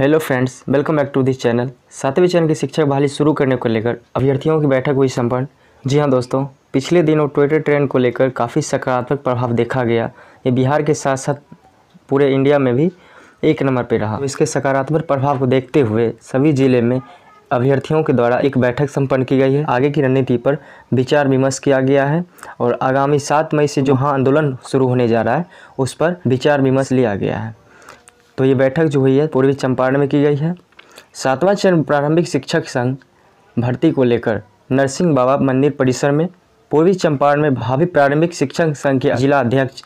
hello friends welcome back to this channel सातवें चरण की शिक्षक बहाली शुरू करने को लेकर अभ्यर्थियों की बैठक हुई संपन्न जी हाँ दोस्तों पिछले दिनों ट्विटर ट्रेंड को लेकर काफ़ी सकारात्मक प्रभाव देखा गया ये बिहार के साथ साथ पूरे इंडिया में भी एक नंबर पर रहा तो इसके सकारात्मक प्रभाव को देखते हुए सभी जिले में अभ्यर्थियों के द्वारा एक बैठक संपन्न की गई है आगे की रणनीति पर विचार विमर्श किया गया है और आगामी सात मई से जो हाँ आंदोलन शुरू होने जा रहा है उस पर विचार विमर्श लिया गया है तो ये बैठक जो हुई है पूर्वी चंपारण में की गई है सातवां चरण प्रारंभिक शिक्षक संघ भर्ती को लेकर नरसिंह बाबा मंदिर परिसर में पूर्वी चंपारण में भावी प्रारंभिक शिक्षक संघ के जिला अध्यक्ष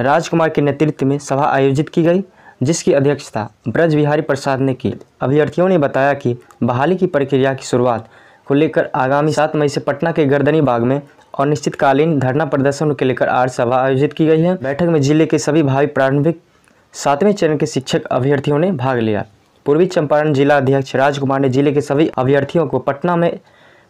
राजकुमार के नेतृत्व में सभा आयोजित की गई जिसकी अध्यक्षता ब्रज बिहारी प्रसाद ने की अभ्यर्थियों ने बताया कि बहाली की प्रक्रिया की शुरुआत को लेकर आगामी सात मई से पटना के गर्दनी बाग में अनिश्चितकालीन धरना प्रदर्शन को लेकर आज सभा आयोजित की गई है बैठक में जिले के सभी भावी प्रारंभिक सातवें चरण के शिक्षक अभ्यर्थियों ने भाग लिया पूर्वी चंपारण जिला अध्यक्ष राजकुमार ने जिले के सभी अभ्यर्थियों को पटना में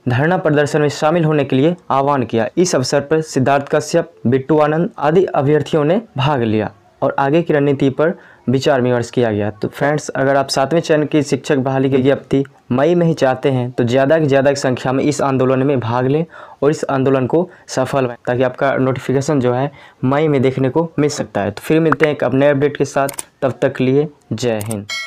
धरना प्रदर्शन में शामिल होने के लिए आह्वान किया इस अवसर पर सिद्धार्थ कश्यप बिट्टू आनंद आदि अभ्यर्थियों ने भाग लिया और आगे की रणनीति पर विचार विमर्श किया गया तो फ्रेंड्स अगर आप सातवें चरण की शिक्षक बहाली की ज्ञप्ति मई में ही चाहते हैं तो ज़्यादा से ज़्यादा संख्या में इस आंदोलन में भाग लें और इस आंदोलन को सफल बनाएं ताकि आपका नोटिफिकेशन जो है मई में देखने को मिल सकता है तो फिर मिलते हैं एक अपने अपडेट के साथ तब तक लिए जय हिंद